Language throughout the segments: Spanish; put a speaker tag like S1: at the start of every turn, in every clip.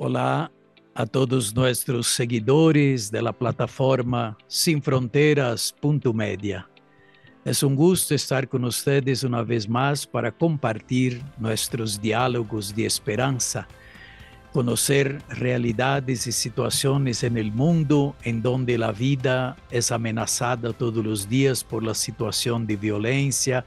S1: Hola a todos nuestros seguidores de la plataforma Sin Media. Es un gusto estar con ustedes una vez más para compartir nuestros diálogos de esperanza, conocer realidades y situaciones en el mundo en donde la vida es amenazada todos los días por la situación de violencia,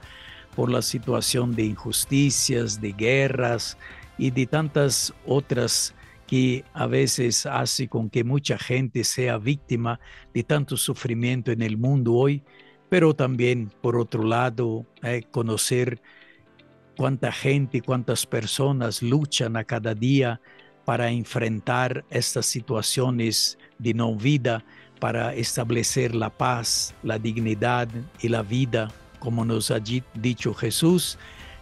S1: por la situación de injusticias, de guerras y de tantas otras que a veces hace con que mucha gente sea víctima de tanto sufrimiento en el mundo hoy, pero también, por otro lado, eh, conocer cuánta gente, cuántas personas luchan a cada día para enfrentar estas situaciones de no vida, para establecer la paz, la dignidad y la vida, como nos ha dicho Jesús,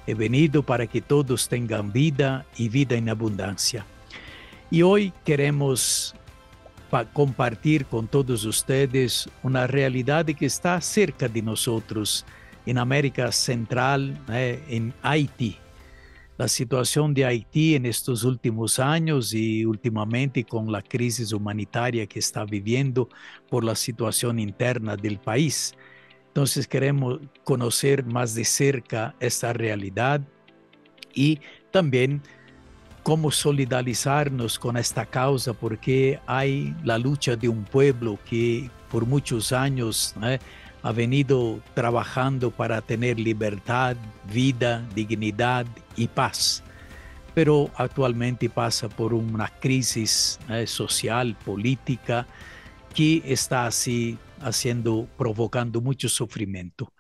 S1: he venido para que todos tengan vida y vida en abundancia. Y hoy queremos compartir con todos ustedes una realidad que está cerca de nosotros en América Central, eh, en Haití. La situación de Haití en estos últimos años y últimamente con la crisis humanitaria que está viviendo por la situación interna del país. Entonces queremos conocer más de cerca esta realidad y también cómo solidarizarnos con esta causa, porque hay la lucha de un pueblo que por muchos años eh, ha venido trabajando para tener libertad, vida, dignidad y paz, pero actualmente pasa por una crisis eh, social, política, que está así haciendo, provocando mucho sufrimiento.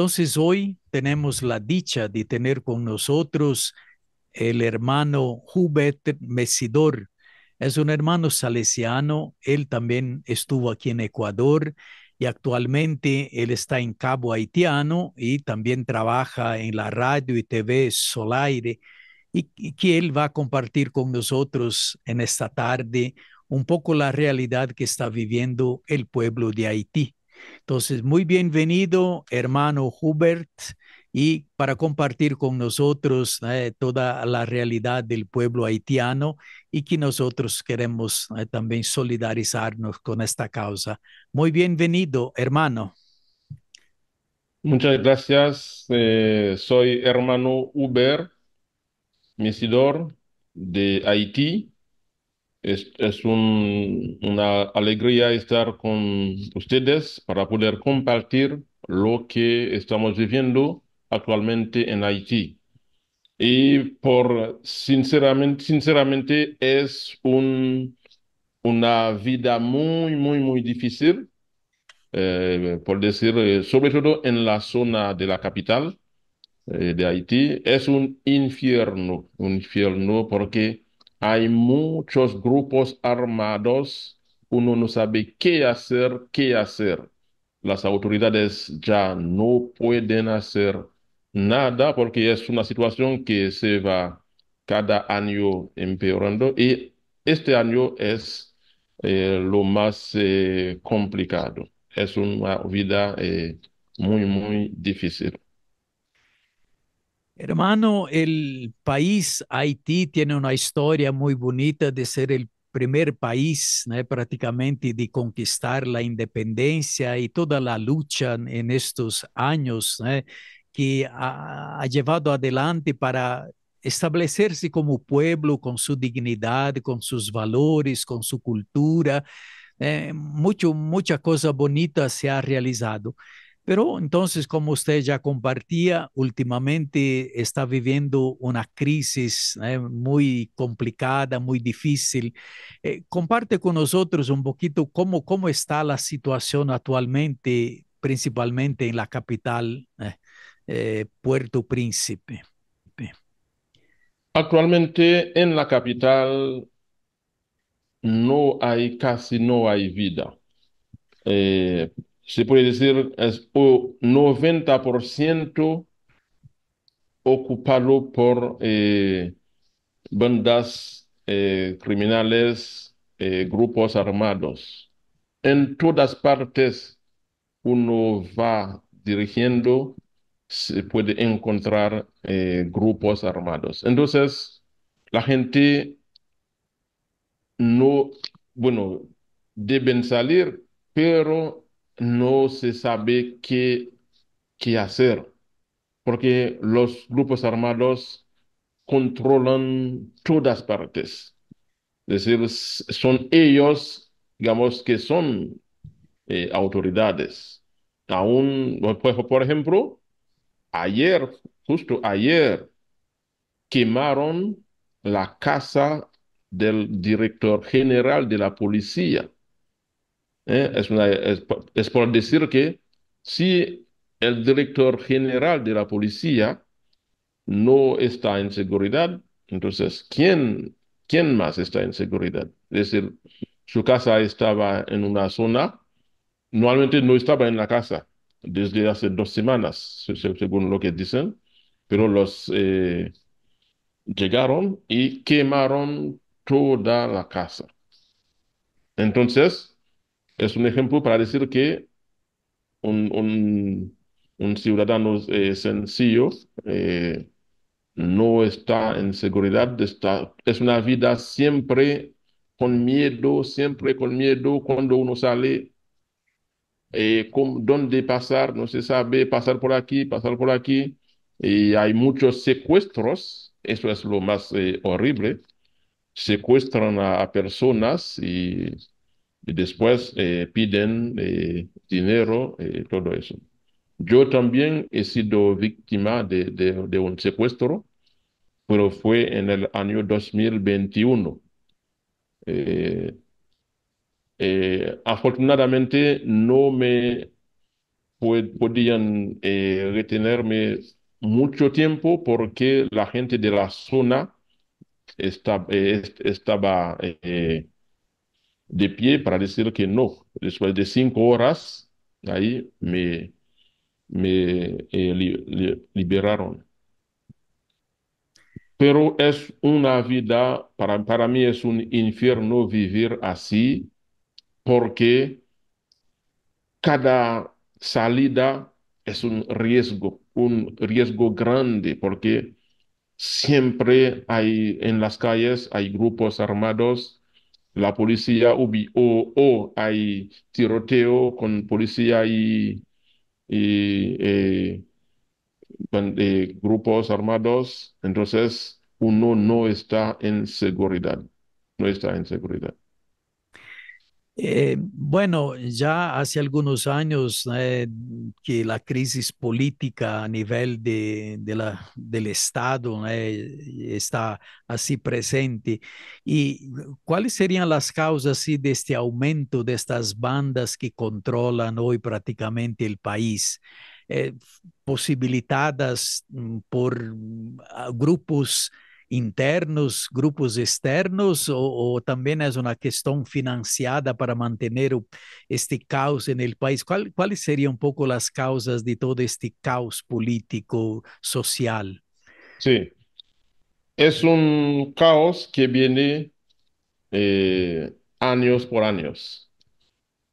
S1: Entonces hoy tenemos la dicha de tener con nosotros el hermano Hubert Mesidor. Es un hermano salesiano, él también estuvo aquí en Ecuador y actualmente él está en Cabo Haitiano y también trabaja en la radio y TV Solaire y, que él va a compartir con nosotros en esta tarde un poco la realidad que está viviendo el pueblo de Haití. Entonces, muy bienvenido, hermano Hubert, y para compartir con nosotros eh, toda la realidad del pueblo haitiano y que nosotros queremos eh, también solidarizarnos con esta causa. Muy bienvenido, hermano.
S2: Muchas gracias. Eh, soy hermano Hubert Mesidor de Haití. Es, es un, una alegría estar con ustedes para poder compartir lo que estamos viviendo actualmente en Haití. Y por sinceramente, sinceramente es un, una vida muy, muy, muy difícil, eh, por decir, eh, sobre todo en la zona de la capital eh, de Haití. Es un infierno, un infierno porque hay muchos grupos armados. Uno no sabe qué hacer, qué hacer. Las autoridades ya no pueden hacer nada porque es una situación que se va cada año empeorando y este año es eh, lo más eh, complicado. Es una vida eh, muy, muy difícil.
S1: Hermano, el país Haití tiene una historia muy bonita de ser el primer país prácticamente de conquistar la independencia y toda la lucha en estos años que ha, llevado adelante para establecerse como pueblo con su dignidad, con sus valores, con su cultura. Eh, mucho, mucha cosa bonita se ha realizado. Pero entonces, como usted ya compartía, últimamente está viviendo una crisis eh, muy complicada, muy difícil. Eh, comparte con nosotros un poquito cómo, cómo está la situación actualmente, principalmente en la capital, eh, Puerto
S2: Príncipe. Actualmente en la capital no hay, casi no hay vida se puede decir, es un 90% ocupado por eh, bandas eh, criminales, eh, grupos armados. En todas partes uno va dirigiendo, se puede encontrar grupos armados. Entonces, la gente no, bueno, deben salir, pero no se sabe qué, hacer, porque los grupos armados controlan todas partes. Es decir, son ellos, digamos, que son eh, autoridades. Aún, pues, por ejemplo, ayer, justo ayer, quemaron la casa del director general de la policía ¿eh? Es, por decir que si el director general de la policía no está en seguridad, entonces, ¿quién, quién más está en seguridad? Es decir, su casa estaba en una zona, normalmente no estaba en la casa desde hace dos semanas, según lo que dicen, pero los eh, llegaron y quemaron toda la casa. Entonces, es un ejemplo para decir que un, un, ciudadano eh, sencillo eh, no está en seguridad, está, es una vida siempre con miedo, siempre con miedo cuando uno sale, eh, dónde pasar, no se sabe, pasar por aquí, pasar por aquí, y hay muchos secuestros, eso es lo más horrible, secuestran a personas y y después eh, piden eh, dinero, y eh, todo eso. Yo también he sido víctima de, un secuestro, pero fue en el año 2021. afortunadamente no me podían retenerme mucho tiempo porque la gente de la zona estaba, estaba de pie para decir que no. Después de cinco horas, ahí me, me eh, liberaron. Pero es una vida, para, para mí es un infierno vivir así, porque cada salida es un riesgo, un riesgo grande, porque siempre hay en las calles, hay grupos armados la policía o, hay tiroteo con policía y, eh, eh, grupos armados, entonces uno no está en seguridad, no está en seguridad.
S1: Eh, bueno, ya hace algunos años eh, que la crisis política a nivel de, del Estado eh, está así presente. ¿Y cuáles serían las causas de este aumento de estas bandas que controlan hoy prácticamente el país? posibilitadas mm, por mm, grupos internos, grupos externos, o también es una cuestión financiada para mantener este caos en el país? ¿Cuáles serían un poco las causas de todo este caos político, social?
S2: sí. Es un caos que viene eh, años por años.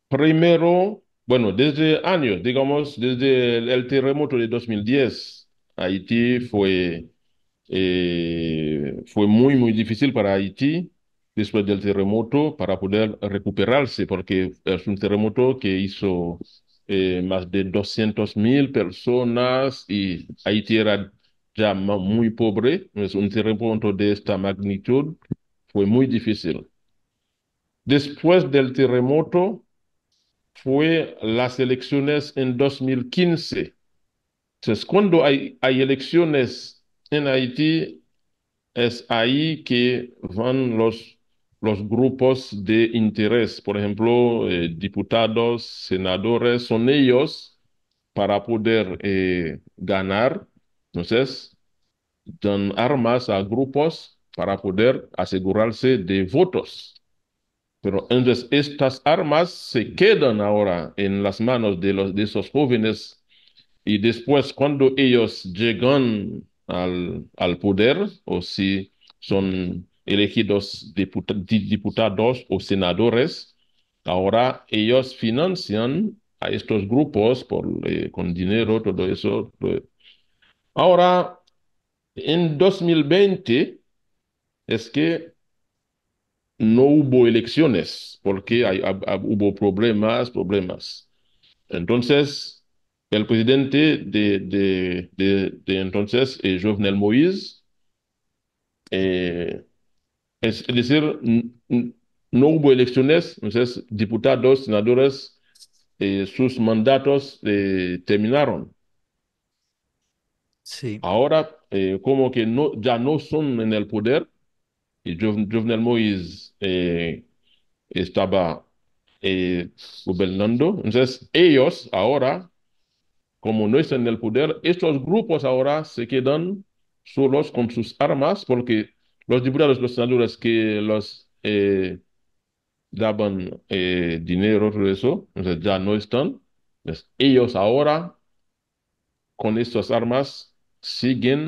S2: Primero, Bueno, desde años, digamos, desde el, terremoto de 2010, Haití fue eh, fue muy, muy difícil para Haití después del terremoto para poder recuperarse, porque es un terremoto que hizo eh, más de 200 mil personas y Haití era ya muy pobre. Es un terremoto de esta magnitud fue muy difícil. Después del terremoto fue las elecciones en 2015. Entonces, cuando hay, hay elecciones en Haití es ahí que van los, los grupos de interés. Por ejemplo, eh, diputados, senadores, son ellos para poder eh, ganar, entonces, dan armas a grupos para poder asegurarse de votos. Pero entonces estas armas se quedan ahora en las manos de, los, de esos jóvenes y después cuando ellos llegan al, al poder o si son elegidos diputados o senadores, ahora ellos financian a estos grupos por, eh, con dinero, todo eso. Ahora, en 2020 es que no hubo elecciones porque hubo problemas, problemas. Entonces, el presidente de, entonces, eh, Jovenel Moïse, eh, es decir, no hubo elecciones, entonces diputados, senadores, eh, sus mandatos eh, terminaron. Ahora, eh, como que no, ya no son en el poder, y Jovenel Moïse estaba gobernando, entonces ellos ahora como no están en el poder, estos grupos ahora se quedan solos con sus armas porque los diputados, los senadores que los eh, daban eh, dinero todo eso, ya no están. ellos ahora, con estas armas, siguen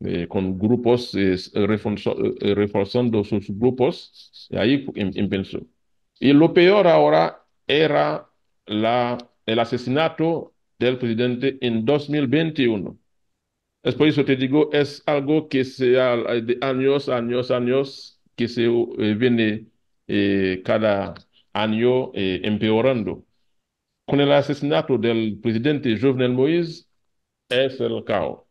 S2: eh, con grupos, reforzando sus grupos. Y ahí em, empezó. Y lo peor ahora era la, el asesinato del presidente en 2021. Es por eso que digo, es algo que se ha de años, años, años, que se eh, viene eh, cada año eh, empeorando. Con el asesinato del presidente Jovenel Moïse, es el caos.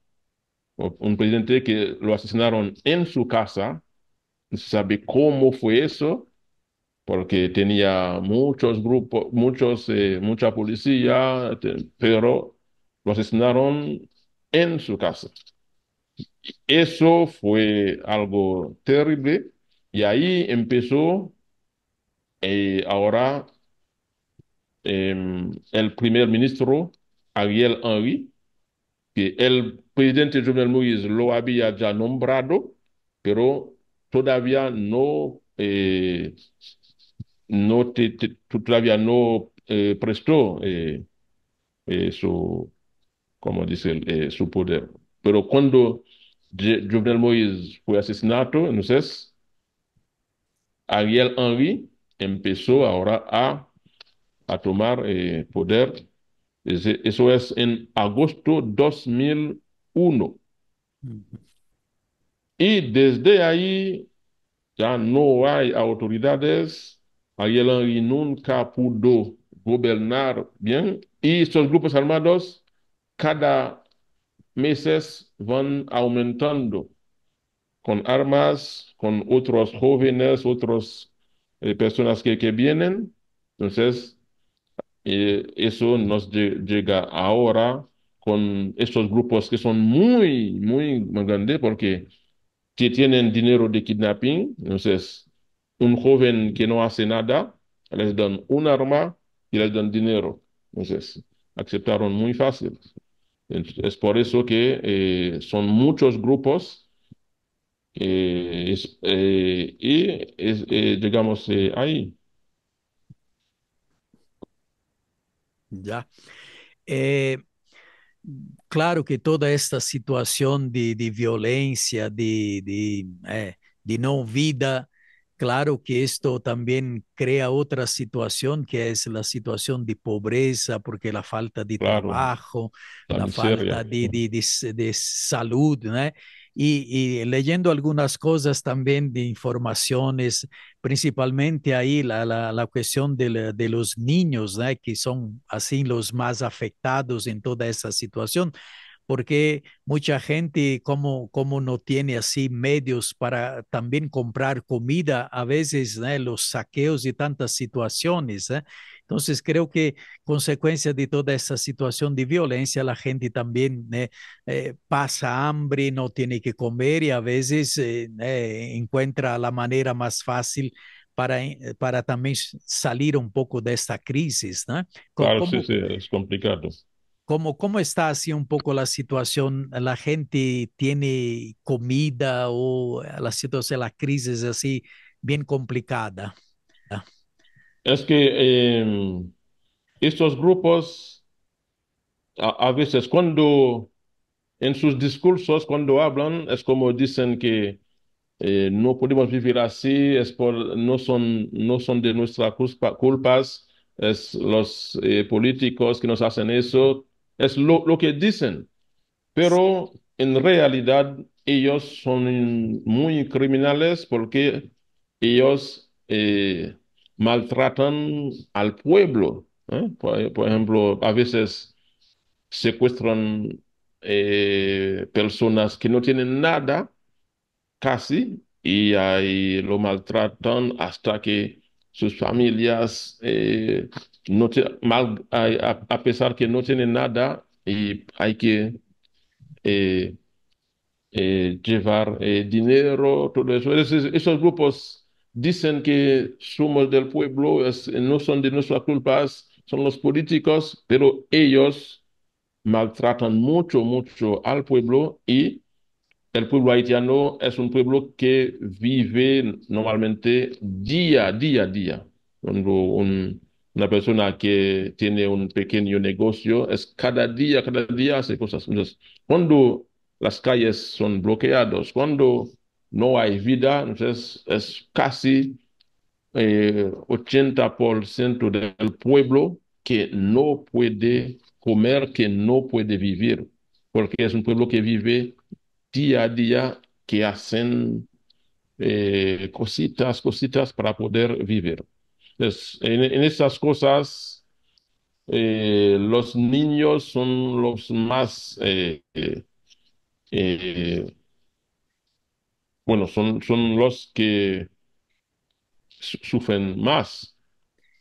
S2: Un presidente que lo asesinaron en su casa, no se sabe cómo fue eso, porque tenía muchos grupos, muchos, eh, mucha policía, pero lo asesinaron en su casa. Eso fue algo terrible y ahí empezó eh, ahora em, el primer ministro Ariel Henry, que el presidente Jovenel Moïse lo había ya nombrado, pero todavía no eh, no te, todavía no eh, prestó eh, eh, su, como dice, eh, su poder. Pero cuando Jovenel Moïse fue asesinado, entonces Ariel Henry empezó ahora a, a tomar poder. Eso es en agosto 2001. Y desde ahí ya no hay autoridades Ariel nunca pudo gobernar bien y estos grupos armados cada meses van aumentando con armas, con otros jóvenes, otras eh, personas que, vienen. Entonces, eh, eso nos llega ahora con estos grupos que son muy, muy grandes porque tienen dinero de kidnapping. Entonces, un joven que no hace nada, les dan un arma y les dan dinero. Entonces, aceptaron muy fácil. Es por eso que eh, son muchos grupos eh, eh, y llegamos ahí.
S1: Ya. claro que toda esta situación de, violencia, de no vida, Claro que esto también crea otra situación, que es la situación de pobreza, porque la falta de trabajo, la, falta de, salud, ¿no? Y, leyendo algunas cosas también de informaciones, principalmente ahí la, cuestión de, los niños, que son así los más afectados en toda esa situación porque mucha gente como, no tiene así medios para también comprar comida, a veces eh, los saqueos y tantas situaciones. Eh? Entonces creo que consecuencia de toda esta situación de violencia, la gente también eh, pasa hambre, no tiene que comer y a veces encuentra la manera más fácil para, también salir un poco de esta crisis. Claro, sí,
S2: es complicado.
S1: ¿Cómo, está así un poco la situación? ¿La gente tiene comida o eh, la situación, la crisis así bien complicada? Ah.
S2: Es que em, estos grupos a, veces cuando en sus discursos, cuando hablan, es como dicen que eh, no podemos vivir así, es por, no, son, no son de nuestras culpa, culpas, es los eh, políticos que nos hacen eso, es lo, que dicen, pero en realidad ellos son muy criminales porque ellos eh, maltratan al pueblo. ¿eh? Por, ejemplo, a veces secuestran eh, personas que no tienen nada, casi, y ahí lo maltratan hasta que sus familias no mal, a, pesar que no tiene nada, y hay que eh, eh, llevar eh, dinero, todo eso. esos grupos dicen que somos del pueblo, es, no son de nuestras culpas, son los políticos, pero ellos maltratan mucho, mucho al pueblo y el pueblo haitiano es un pueblo que vive normalmente día, día, día. Cuando un, una persona que tiene un pequeño negocio es cada día, cada día hace cosas. Entonces, cuando las calles son bloqueadas, cuando no hay vida, entonces es casi 80% eh, del pueblo que no puede comer, que no puede vivir, porque es un pueblo que vive día a día, que hacen eh, cositas, cositas para poder vivir en, esas cosas, eh, los niños son los más, eh, eh, bueno, son, son los que sufren más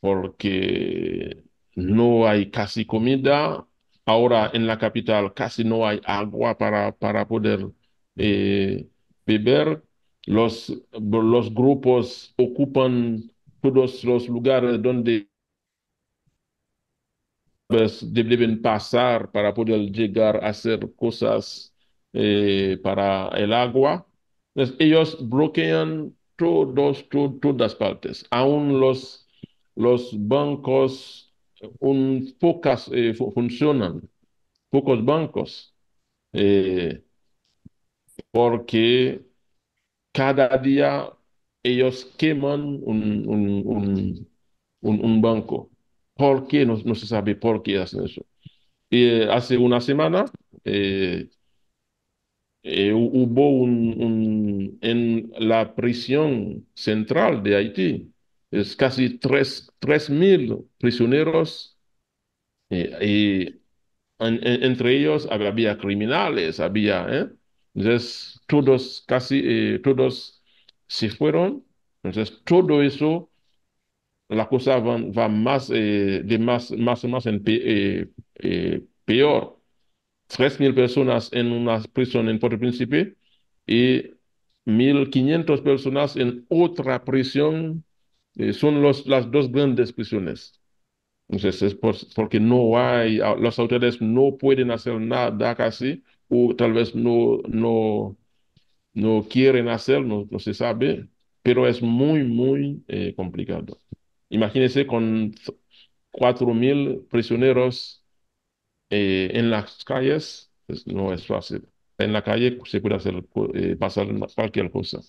S2: porque no hay casi comida. Ahora en la capital casi no hay agua para, poder beber. Los, los grupos ocupan todos los lugares donde deben pasar para poder llegar a hacer cosas eh, para el agua. ellos bloquean todos, to, todas partes, aún los, los bancos, un, pocas eh, funcionan, pocos bancos, eh, porque cada día ellos queman un, un, banco. ¿Por qué? No, se sabe por qué hacen eso. Eh, hace una semana eh, eh, hubo un, en la prisión central de Haití, casi 3.000 prisioneros y entre ellos había criminales, había, entonces todos, casi todos si fueron. Entonces, todo eso, la cosa va, más, eh, de más, más, más eh, eh, peor. 3.000 personas en una prisión en Puerto Príncipe y 1.500 personas en otra prisión. son las dos grandes prisiones. Entonces, es porque no hay, los autores no pueden hacer nada casi, o tal vez no, no, no quieren hacerlo, no se sabe, pero es muy, muy eh, complicado. Imagínense con mil prisioneros eh, en las calles, pues, no es fácil. En la calle se puede hacer, eh, pasar cualquier cosa.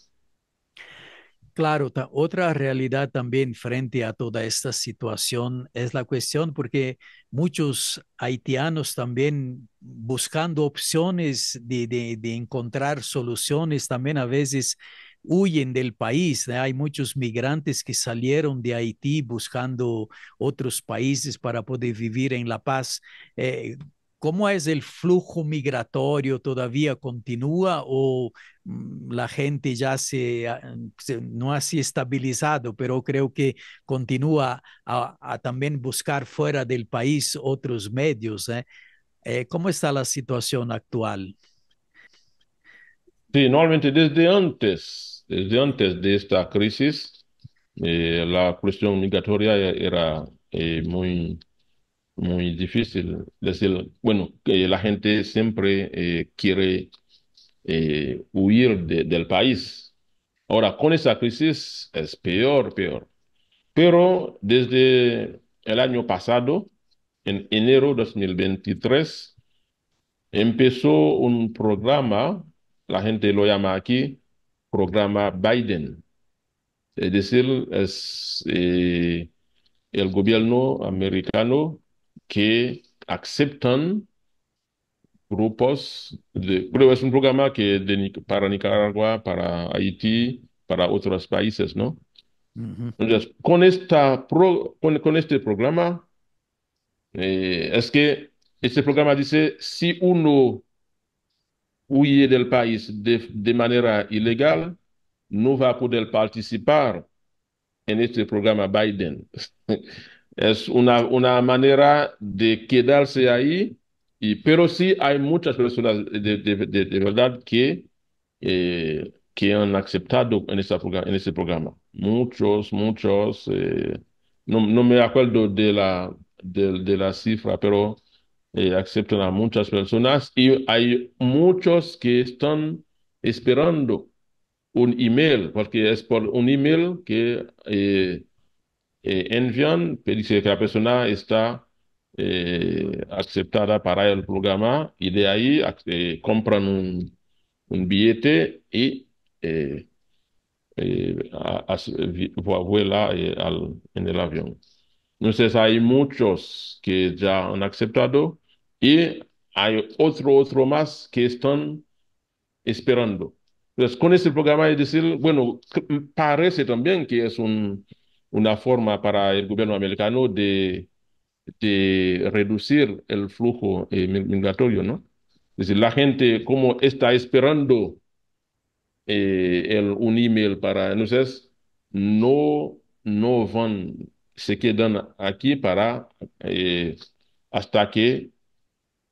S1: Claro, otra realidad también frente a toda esta situación es la cuestión porque muchos haitianos también buscando opciones de, encontrar soluciones, también a veces huyen del país. Hay muchos migrantes que salieron de Haití buscando otros países para poder vivir en la paz. Eh, ¿Cómo es el flujo migratorio? ¿Todavía continúa o mm, la gente ya se, mm, se no así estabilizado, pero creo que continúa a, también buscar fuera del país otros medios? Eh? ¿eh? cómo está la situación actual?
S2: Sí, normalmente desde antes, desde antes de esta crisis, eh, la cuestión migratoria era eh, muy muy difícil. Decir, bueno, que la gente siempre eh, quiere eh, huir del país. Ahora, con esa crisis es peor, peor. Pero desde el año pasado, en enero de 2023, empezó un programa, la gente lo llama aquí, programa Biden. Es decir, es, eh, el gobierno americano que aceptan grupos de, es un programa que para Nicaragua, para Haití, para otros países, ¿no? Entonces, con, este programa, eh, es que este programa dice, si uno huye del país de, de manera ilegal, no va a poder participar en este programa Biden. Es una, una manera de quedarse ahí, y, pero sí hay muchas personas de, verdad que, eh, que han aceptado en, esa, ese programa. Muchos, muchos. Eh, no, no, me acuerdo de la, de, la cifra, pero eh, aceptan a muchas personas y hay muchos que están esperando un email, porque es por un email que eh, Envian, dice que la persona está eh, aceptada para el programa y de ahí eh, compran un, billete y a, en el avión. Entonces hay muchos que ya han aceptado y hay otro, más que están esperando. Entonces, con este programa es decir, bueno, parece también que es un, una forma para el gobierno americano de, de reducir el flujo eh, migratorio, ¿no? Es decir, la gente como está esperando eh, el, un email para, entonces, no, no van, se quedan aquí para eh, hasta que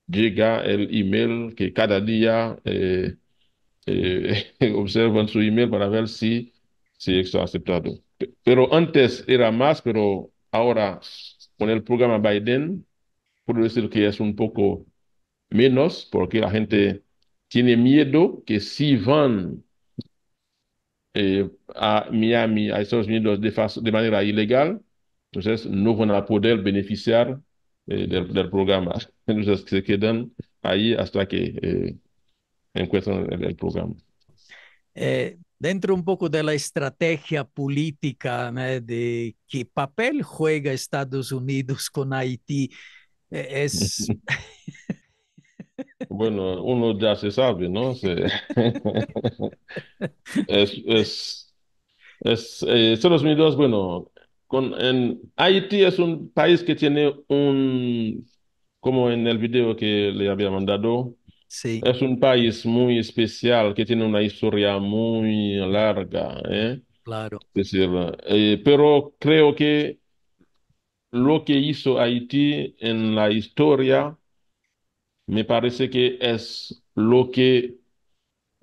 S2: llega el email que cada día observan su email para ver si, si está aceptado. Pero antes era más, pero ahora con el programa Biden, puedo decir que es un poco menos, porque la gente tiene miedo que si van eh, a Miami, a Estados Unidos de, de, manera ilegal, entonces no van a poder beneficiar eh, del, programa. Entonces se quedan ahí hasta que eh, encuentran el programa
S1: dentro un poco de la estrategia política de qué papel juega Estados Unidos con Haití, eh,
S2: es... Bueno, uno ya se sabe, ¿no? es, es, es eh, Estados Unidos, bueno, con, en, Haití es un país que tiene un, como en el video que le había mandado, es un país muy especial que tiene una historia muy larga, ¿eh? Claro. Eh, pero creo que lo que hizo Haití en la historia me parece que es lo que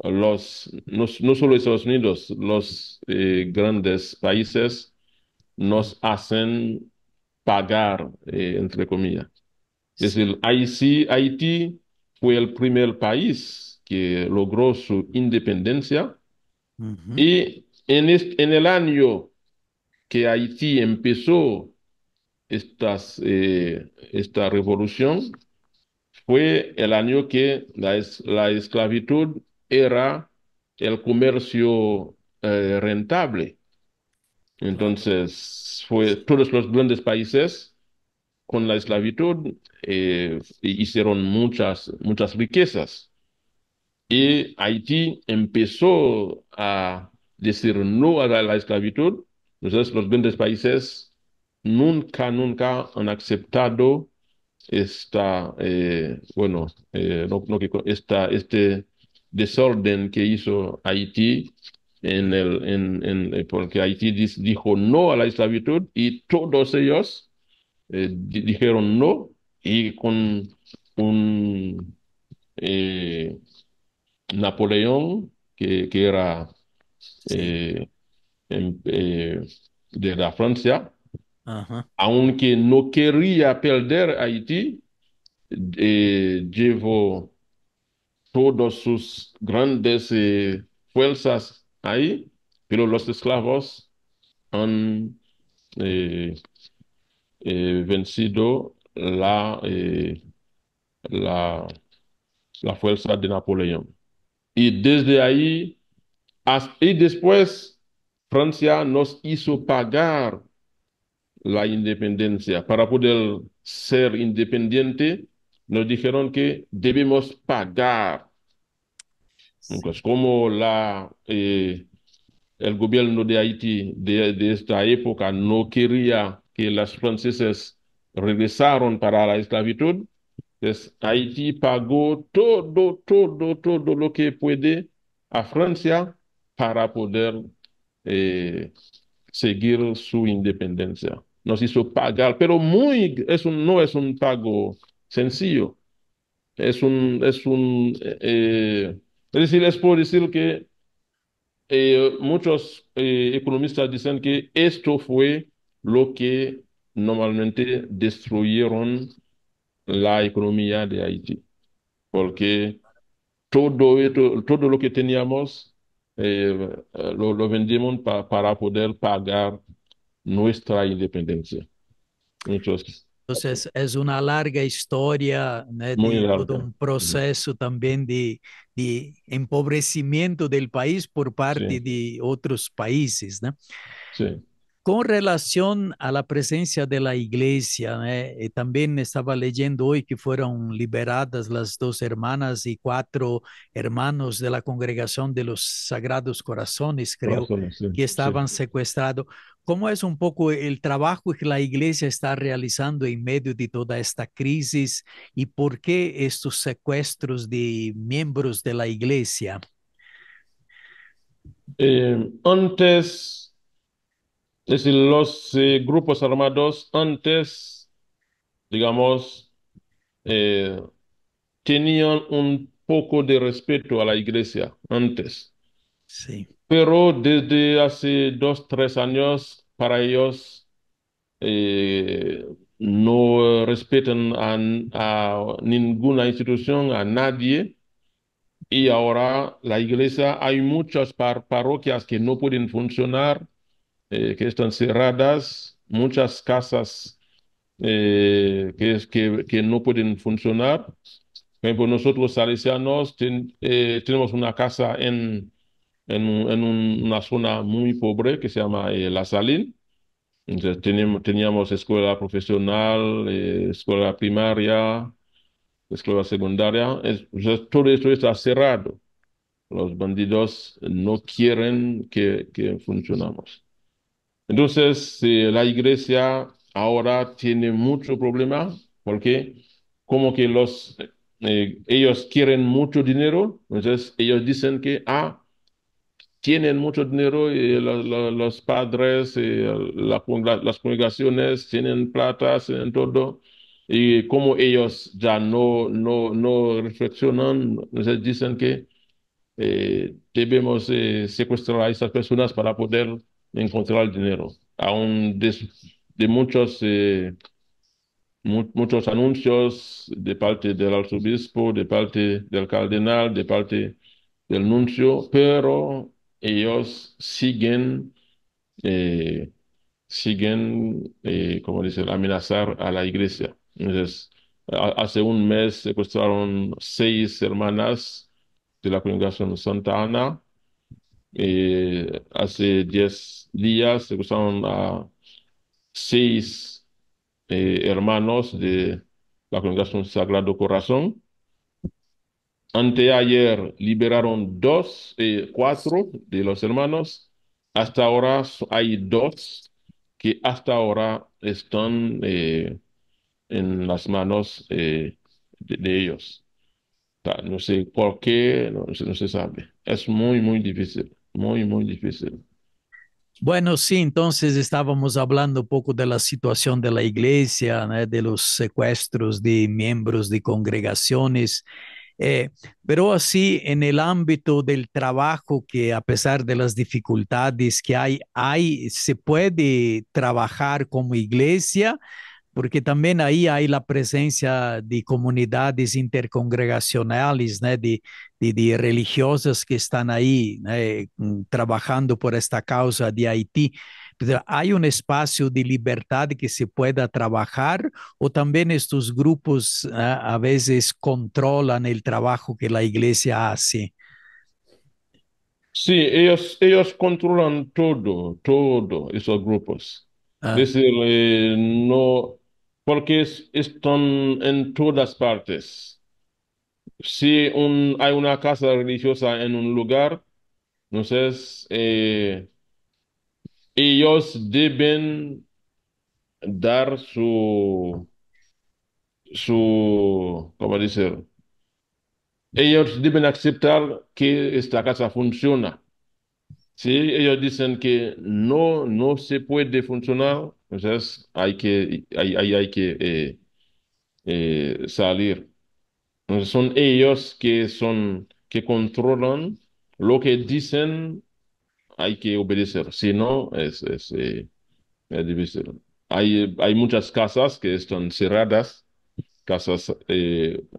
S2: los, no, solo Estados Unidos, los eh, grandes países nos hacen pagar, entre comillas. Es decir, Haití, Haití fue el primer país que logró su independencia. Y en, el año que Haití empezó eh, esta revolución, fue el año que la, esclavitud era el comercio eh, rentable. Entonces, fue todos los grandes países con la esclavitud eh, hicieron muchas, muchas riquezas. Y Haití empezó a decir no a la, esclavitud. Entonces los grandes países nunca, nunca han aceptado esta, eh, bueno, eh, no, esta, este desorden que hizo Haití, en el, en, en, eh, porque Haití dijo no a la esclavitud y todos ellos eh, dijeron no y con un eh, Napoleón que, que era eh, em, de la Francia, aunque no quería perder Haití, llevó todas sus grandes fuerzas ahí, pero los esclavos han vencido eh, la, la, fuerza de Napoleón. Y desde ahí, y después, Francia nos hizo pagar la independencia. Para poder ser independiente, nos dijeron que debemos pagar. Pues, como la, eh, el gobierno de Haití de esta época no quería que las franceses regresaron para la esclavitud, pues Haití pagó todo, todo, todo lo que puede a Francia para poder eh, seguir su independencia. Nos hizo pagar, pero muy, es no es un pago sencillo. Es un, es un, eh, decir, por decir que eh, muchos economistas dicen que esto fue lo que normalmente destruyeron la economía de Haití, porque todo, todo lo que teníamos eh, lo, vendimos para poder pagar nuestra independencia. Entonces,
S1: es una larga historia, de todo un proceso también de, empobrecimiento del país por parte de otros países, Sí. Con relación a la presencia de la iglesia, eh, eh, también estaba leyendo hoy que fueron liberadas las dos hermanas y cuatro hermanos de la congregación de los Sagrados Corazones, creo, que estaban secuestrados. ¿Cómo es un poco el trabajo que la iglesia está realizando en medio de toda esta crisis y por qué estos secuestros de miembros de la iglesia?
S2: Eh, antes es decir, los eh, grupos armados antes, digamos, eh, tenían un poco de respeto a la iglesia antes. Sí. Pero desde hace dos, tres años, para ellos eh, no respetan a, ninguna institución, a nadie. Y ahora la iglesia, hay muchas parroquias que no pueden funcionar eh, que están cerradas, muchas casas eh, que, que, no pueden funcionar. Por nosotros salesianos eh, tenemos una casa en, una zona muy pobre que se llama La Saline. Entonces, teníamos, escuela profesional, escuela primaria, escuela secundaria. todo esto está cerrado. Los bandidos no quieren que, que funcionemos. Entonces, eh, la iglesia ahora tiene mucho problema porque como que los, eh, ellos quieren mucho dinero, entonces ellos dicen que, ah, tienen mucho dinero y eh, los padres, las congregaciones tienen plata, tienen todo. Y como ellos ya no, no, reflexionan, entonces dicen que debemos secuestrar a esas personas para poder encontrar dinero, aún de, muchos, eh, muchos anuncios de parte del arzobispo, de parte del cardenal, de parte del nuncio, pero ellos siguen, eh, siguen, eh, como dice amenazar a la iglesia. Entonces, hace un mes secuestraron seis hermanas de la congregación Santa Ana eh, hace 10 días se cruzaron a seis eh, hermanos de la congregación Sagrado Corazón. Anteayer liberaron dos, eh, cuatro de los hermanos. Hasta ahora hay dos que hasta ahora están en las manos de, ellos. no sé por qué, no se sabe. Es muy, muy difícil muy, muy difícil.
S1: Bueno, sí, entonces estábamos hablando un poco de la situación de la iglesia, de los secuestros de miembros de congregaciones, eh, pero así en el ámbito del trabajo que a pesar de las dificultades que hay, hay se puede trabajar como iglesia, porque también ahí hay la presencia de comunidades intercongregacionales, de, religiosas que están ahí eh, mm, trabajando por esta causa de Haití. ¿Hay un espacio de libertad que se pueda trabajar? ¿O también estos grupos ah, a veces controlan el trabajo que la iglesia hace?
S2: Sí, ellos, ellos controlan todo, todos esos grupos. Ah. decir, eh, no, porque están en todas partes. Si hay una casa religiosa en un lugar, entonces eh, ellos deben dar su, su, ¿cómo decir? Ellos deben aceptar que esta casa funciona. Si ellos dicen que no, no se puede funcionar, entonces hay que, hay, hay, que eh, eh, salir. son ellos que son, que controlan lo que dicen, hay que obedecer. Si no, es, es, eh, difícil. Hay, hay muchas casas que están cerradas, casas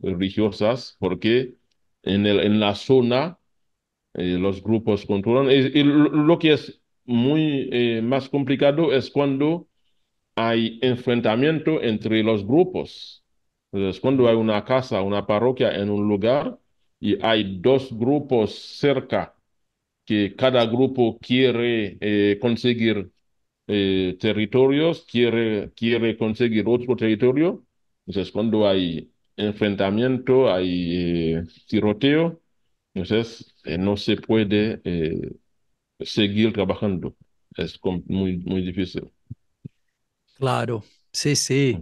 S2: religiosas, porque en, el, en la zona los grupos controlan. y, lo que es muy más complicado es cuando hay enfrentamiento entre los grupos. Entonces, cuando hay una casa, una parroquia en un lugar y hay dos grupos cerca que cada grupo quiere eh, conseguir eh, territorios, quiere, quiere conseguir otro territorio, entonces cuando hay enfrentamiento, hay eh, tiroteo, entonces no se puede seguir trabajando. Es muy, muy difícil.
S1: Claro, sí, sí.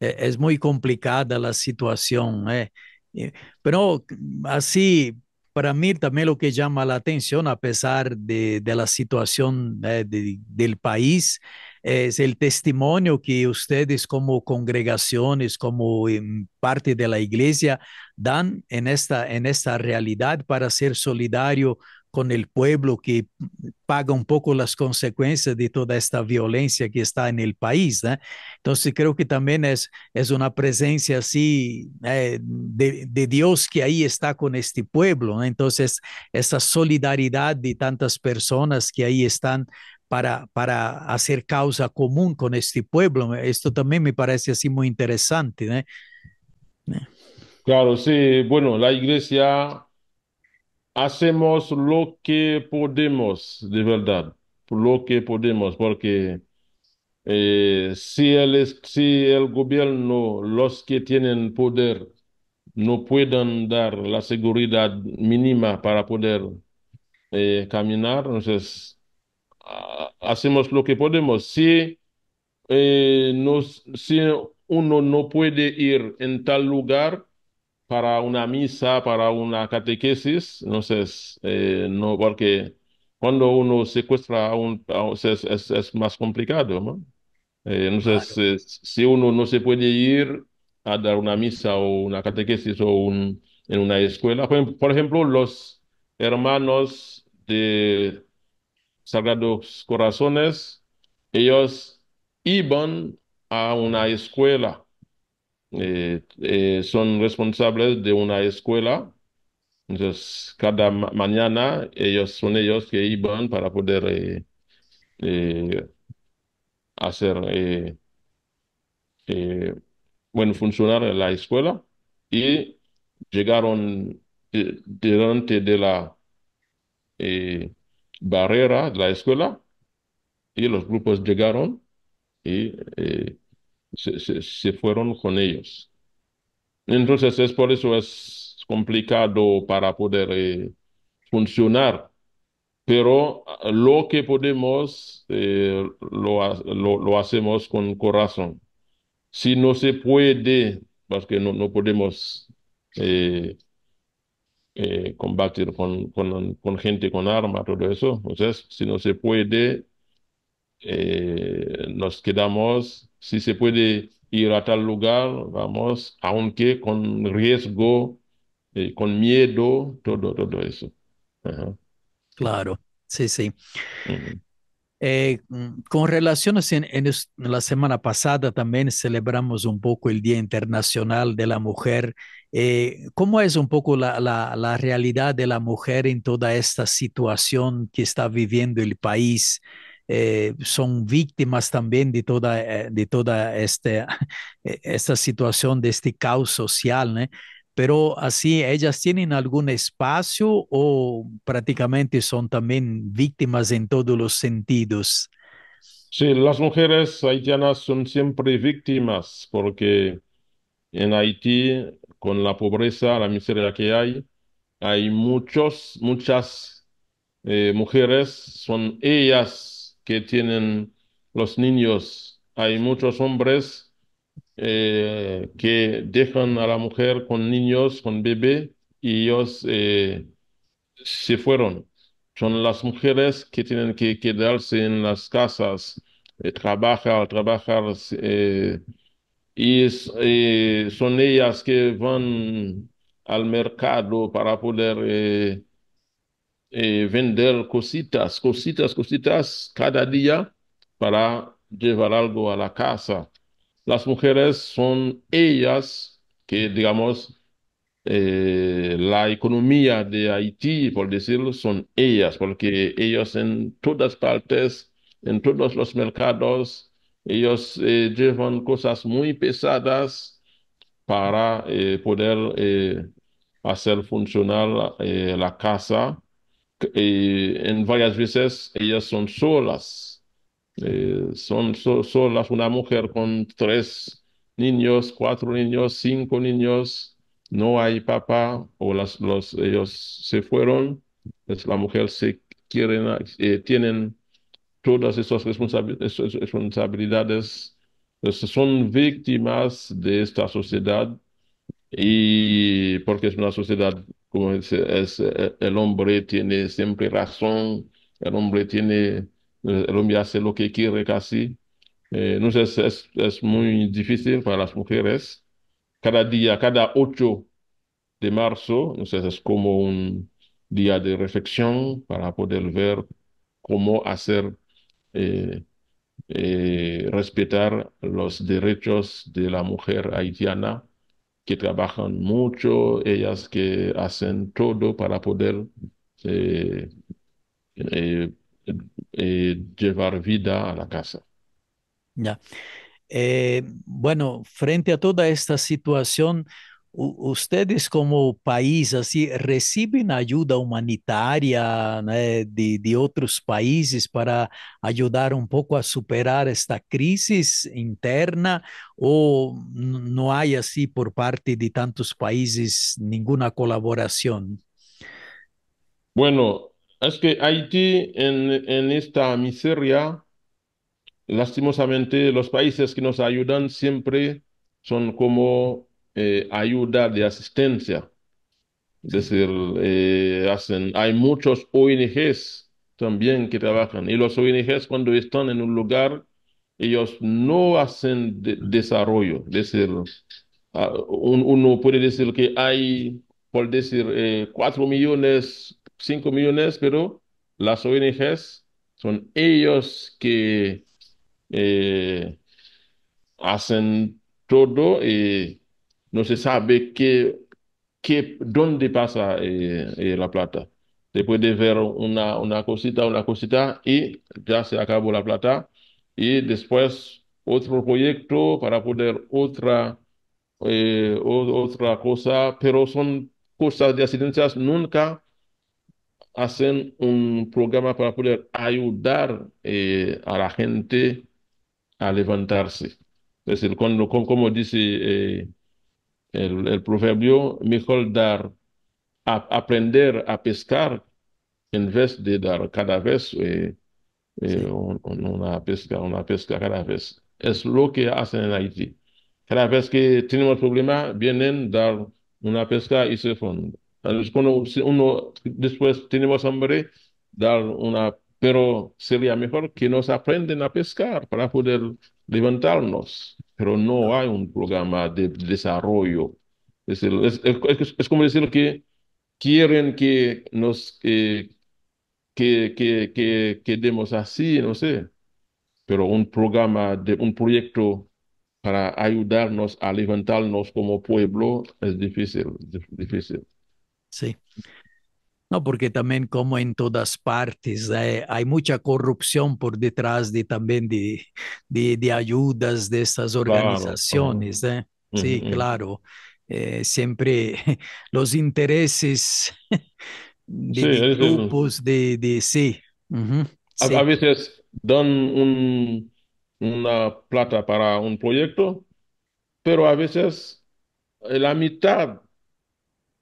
S1: E-, es muy complicada la situación. Eh. Eh, pero así, para mí también lo que llama la atención, a pesar de, la situación eh, del país, es el testimonio que ustedes como congregaciones, como parte de la iglesia, dan en esta, en esta realidad para ser solidario con el pueblo que paga un poco las consecuencias de toda esta violencia que está en el país. Entonces creo que también es, es una presencia así eh, de, de, Dios que ahí está con este pueblo. ¿no? Entonces esa solidaridad de tantas personas que ahí están para, para hacer causa común con este pueblo, esto también me parece así muy interesante.
S2: Claro, sí, bueno, la iglesia hacemos lo que podemos, de verdad, lo que podemos, porque eh, si, el, gobierno, los que tienen poder, no pueden dar la seguridad mínima para poder eh, caminar, entonces ah, hacemos lo que podemos. Si, eh, si uno no puede ir en tal lugar, para una misa, para una catequesis, no sé, eh, no, porque cuando uno secuestra a un, es, más complicado, ¿no? Eh, entonces, eh, si uno no se puede ir a dar una misa o una catequesis o en una escuela, por ejemplo, los hermanos de Sagrados Corazones, ellos iban a una escuela eh, eh, son responsables de una escuela. Entonces, cada mañana ellos son ellos que iban para poder eh, hacer, bueno, funcionar la escuela y llegaron delante de la barrera de la escuela y los grupos llegaron y se, fueron con ellos. Entonces, es por eso es complicado para poder eh, funcionar. Pero ah, lo que podemos, eh, lo, lo, hacemos con corazón. Si no se puede, porque no, no podemos eh, combatir con, con, con, gente con armas todo eso. Entonces, si no se puede, nos quedamos si se puede ir a tal lugar, vamos, aunque con riesgo, eh, con miedo, todo, todo eso. Claro, sí, sí.
S1: Eh, con relación a en, la semana pasada también celebramos un poco el Día Internacional de la Mujer. Eh, ¿Cómo es un poco la, la, la, realidad de la mujer en toda esta situación que está viviendo el país? Eh, son víctimas también de toda, eh, de toda este, e, esta situación, de este caos social, ¿no? Pero así, ¿ellas tienen algún espacio o prácticamente son también víctimas en todos los sentidos?
S2: Sí, las mujeres haitianas son siempre víctimas porque en Haití, con la pobreza, la miseria que hay, hay muchos, muchas eh, mujeres, son ellas que tienen los niños. Hay muchos hombres eh, que dejan a la mujer con niños, con bebé, y ellos eh, se fueron. Son las mujeres que tienen que quedarse en las casas, eh, trabajar, trabajar, y son ellas que van al mercado para poder eh, vender cositas, cositas, cositas cada día para llevar algo a la casa. Las mujeres son ellas que, digamos, eh, la economía de Haití, por decirlo, son ellas, porque ellos en todas partes, en todos los mercados, ellos eh, llevan cosas muy pesadas para poder hacer funcionar la casa en varias veces ellas son solas. Eh, son solas una mujer con tres niños, cuatro niños, cinco niños, no hay papá o las, los, ellos se fueron, es la mujer se quieren, eh, tienen todas esas responsabilidades, son víctimas de esta sociedad y porque es una sociedad es, eh, eh, el hombre tiene siempre razón, el hombre tiene, eh, el hombre hace lo que quiere casi. Entonces es, muy difícil para las mujeres. Cada día, cada 8 de marzo, es como un día de reflexión para poder ver cómo hacer y respetar los derechos de la mujer haitiana que trabajan mucho, ellas que hacen todo para poder eh, eh, eh, llevar vida a la casa.
S1: Ya. bueno, frente a toda esta situación, ustedes como país así reciben ayuda humanitaria eh, de, otros países para ayudar un poco a superar esta crisis interna o no hay así por parte de tantos países ninguna colaboración?
S2: Bueno, es que Haití en esta miseria, lastimosamente los países que nos ayudan siempre son como eh, ayuda de asistencia. Es decir, eh, hacen, hay muchos ONGs también que trabajan y los ONGs cuando están en un lugar, ellos no hacen desarrollo. Es decir, ah, uno puede decir que hay, por decir, eh, cuatro 4 millones, 5 millones, pero las ONGs son ellos que hacen todo y no se sabe qué, dónde pasa eh, eh, la plata. Se puede ver una, una cosita, una cosita y ya se acabó la plata. Y después otro proyecto para poder otra, eh, otra cosa, pero son cosas de asistencias. Nunca hacen un programa para poder ayudar a la gente a levantarse. Es decir, cuando, como dice... El, proverbio, mejor dar, a, aprender a pescar en vez de dar cada vez. Eh, eh, una pesca, una pesca cada vez. Es lo que hacen en Haití. Cada vez que tenemos problemas, vienen dar una pesca y se funden. Cuando después tenemos hambre, dar una, pero sería mejor que nos aprenden a pescar para poder levantarnos pero no hay un programa de, desarrollo. Es, es, es, como decir que quieren que nos que, que, que, quedemos así, no sé, pero un programa, de, un proyecto para ayudarnos a levantarnos como pueblo es difícil, difícil.
S1: Sí. No, porque también como en todas partes eh, hay mucha corrupción por detrás de también de, ayudas de estas organizaciones. Eh. Sí, claro. Eh, siempre los intereses de, grupos de, sí.
S2: a, veces dan una plata para un proyecto, pero a veces la mitad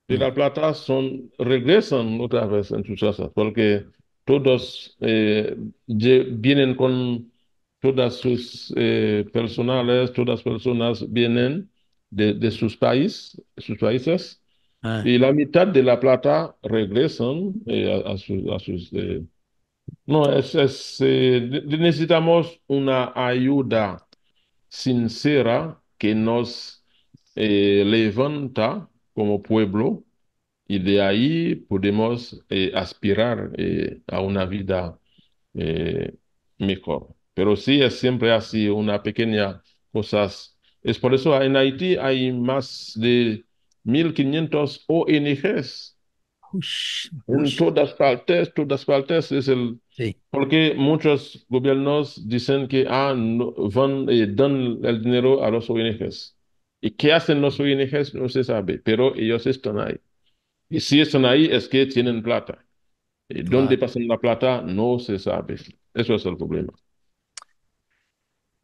S2: y La Plata son, regresan otra vez en sus casas, porque todos eh, vienen con todas sus eh, personales, todas personas vienen de, de sus, países sus países, ah. y la mitad de La Plata regresan eh, a, a, sus... no, necesitamos una ayuda sincera que nos levanta como pueblo y de ahí podemos eh, aspirar eh, a una vida eh, mejor. Pero sí es siempre así, una pequeña cosa. Es por eso en Haití hay más de 1.500 ONGs. En todas partes, todas partes es el... Porque muchos gobiernos dicen que ah, eh, dan el dinero a los ONGs. ¿Y qué hacen los ONGs? No se sabe, pero ellos están ahí. Y si están ahí es que tienen plata. dónde pasan la plata? No se sabe. Eso es el problema.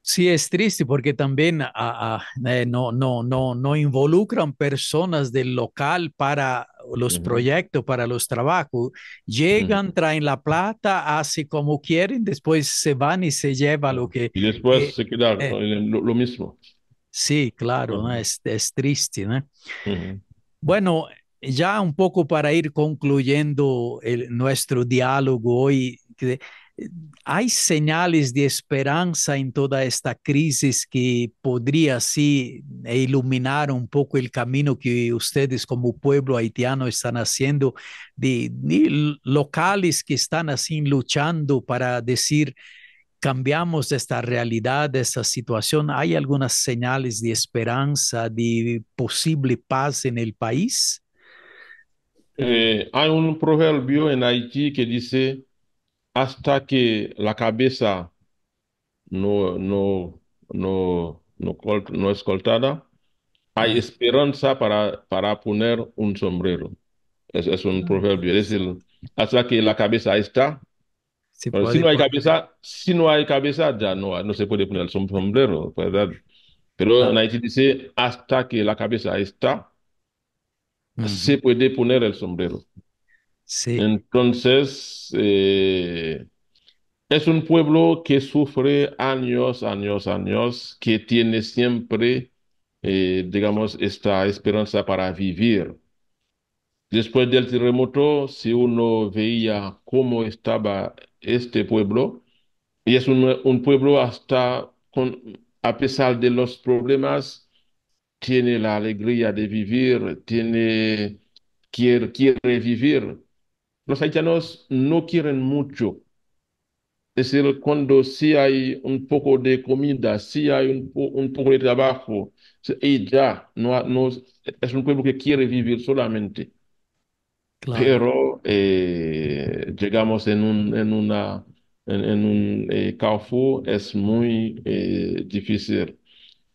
S1: Sí, es triste porque también ah, ah, eh, no, no, no, no involucran personas del local para los proyectos, para los trabajos. Llegan, traen la plata, hacen como quieren, después se van y se lleva lo que... Y después eh, se queda eh. lo mismo. Sí, claro, ¿no? es, triste. ¿no? Bueno, ya un poco para ir concluyendo nuestro diálogo hoy, eh, ¿hay señales de esperanza en toda esta crisis que podría así iluminar un poco el camino que ustedes como pueblo haitiano están haciendo, de locales que están así luchando para decir, cambiamos esta realidad, de esta situación, ¿hay algunas señales de esperanza, de posible paz en el país?
S2: Eh, hay un proverbio en Haití que dice, hasta que la cabeza no, no, no, no, no es cortada, hay esperanza para, para poner un sombrero. Es, es un ah. proverbio. Es decir, hasta que la cabeza está, si, no, hay cabeza, si no hay cabeza, ya no, no se puede poner el sombrero, ¿verdad? Pero en Haití dice, hasta que la cabeza está, se puede poner el sombrero. Entonces, eh, es un pueblo que sufre años, años, años, que tiene siempre, eh, digamos, esta esperanza para vivir. Después del terremoto, si uno veía cómo estaba este pueblo, y es un, pueblo hasta, con, a pesar de los problemas, tiene la alegría de vivir, tiene, quiere, quiere vivir. Los haitianos no quieren mucho. Es decir, cuando si hay un poco de comida, si hay un, poco de trabajo, y ya, no, no, es un pueblo que quiere vivir solamente. Pero eh, llegamos en un, en una, en, un eh, es muy eh, difícil.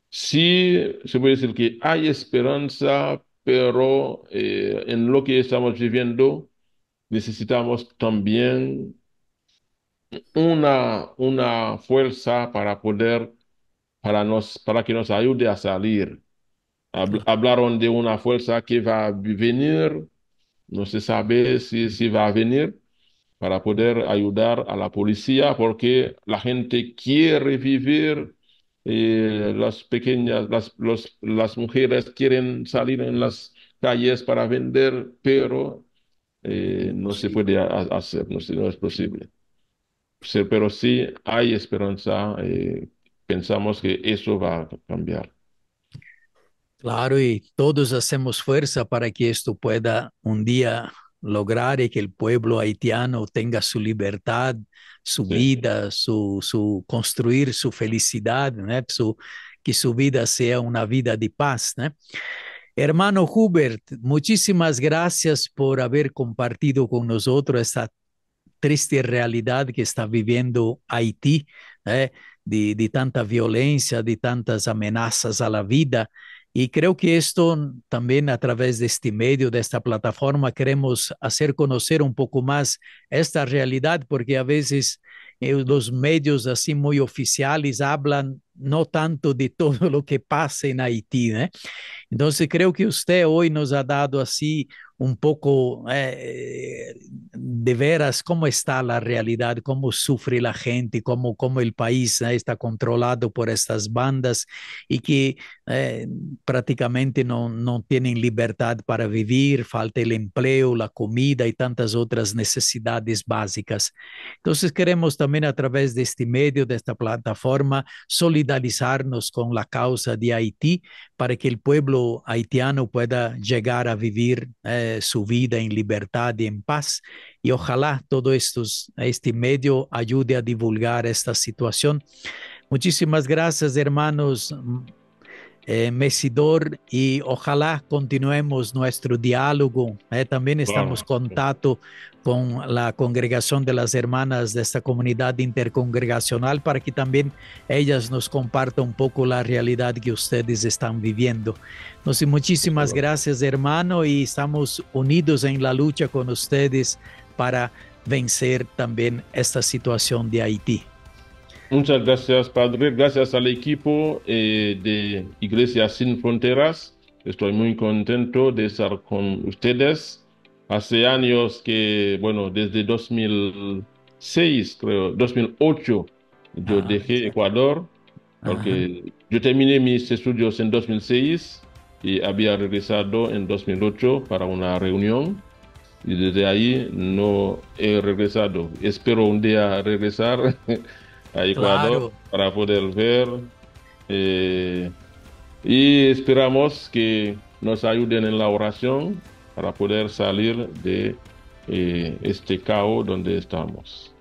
S2: Sí, se puede decir que hay esperanza, pero en lo que estamos viviendo necesitamos también una, una fuerza para poder, para, nos, para que nos ayude a salir. Hablaron de una fuerza que va a venir no se sabe si, va a venir para poder ayudar a la policía porque la gente quiere vivir, eh, las pequeñas, las, las mujeres quieren salir en las calles para vender, pero eh, no se puede hacer, no, es posible. Pero sí hay esperanza, eh, pensamos que eso va a cambiar.
S1: Claro, y todos hacemos fuerza para que esto pueda un día lograr y que el pueblo haitiano tenga su libertad, su vida, su, construir su felicidad, que su vida sea una vida de paz. Hermano Hubert, muchísimas gracias por haber compartido con nosotros esta triste realidad que está viviendo Haití, ¿eh? de tanta violencia, de tantas amenazas a la vida. Y creo que esto también a través de este medio, de esta plataforma, queremos hacer conocer un poco más esta realidad, porque a veces eh, los medios así muy oficiales hablan no tanto de todo lo que pasa en Haití. ¿eh? Entonces creo que usted hoy nos ha dado así un poco eh, de veras cómo está la realidad, cómo sufre la gente, cómo, cómo el país está controlado por estas bandas y que eh, prácticamente no, no tienen libertad para vivir, falta el empleo, la comida y tantas otras necesidades básicas. Entonces queremos también a través de este medio, de esta plataforma, solidarizarnos con la causa de Haití para que el pueblo haitiano pueda llegar a vivir eh, su vida en libertad y en paz. Y ojalá todo estos, este medio ayude a divulgar esta situación. Muchísimas gracias, hermanos. Eh, mesidor y ojalá continuemos nuestro diálogo. Eh. también estamos en contacto con la congregación de las hermanas de esta comunidad intercongregacional para que también ellas nos compartan un poco la realidad que ustedes están viviendo. muchísimas gracias hermano y estamos unidos en la lucha con ustedes para vencer también esta situación de Haití.
S2: Muchas gracias, padre. Gracias al equipo eh, de Iglesia Sin Fronteras. Estoy muy contento de estar con ustedes. Hace años que, bueno, desde 2006, creo, 2008, yo ah, dejé Ecuador porque yo terminé mis estudios en 2006 y había regresado en 2008 para una reunión y desde ahí no he regresado. Espero un día regresar. para poder ver. Eh, y esperamos que nos ayuden en la oración para poder salir de eh, este caos donde estamos.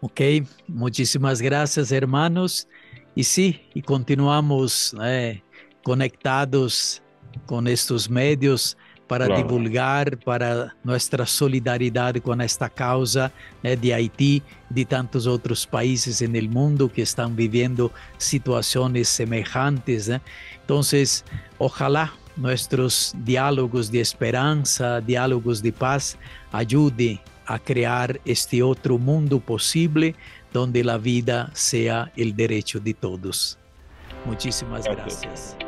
S1: Ok, muchísimas gracias hermanos. Y sí, y continuamos eh, conectados con estos medios para divulgar, para nuestra solidaridad con esta causa eh, de Haití, de tantos otros países en el mundo que están viviendo situaciones semejantes. ¿eh? Entonces, ojalá nuestros diálogos de esperanza, diálogos de paz, ayude a crear este otro mundo posible donde la vida sea el derecho de todos. Muchísimas gracias.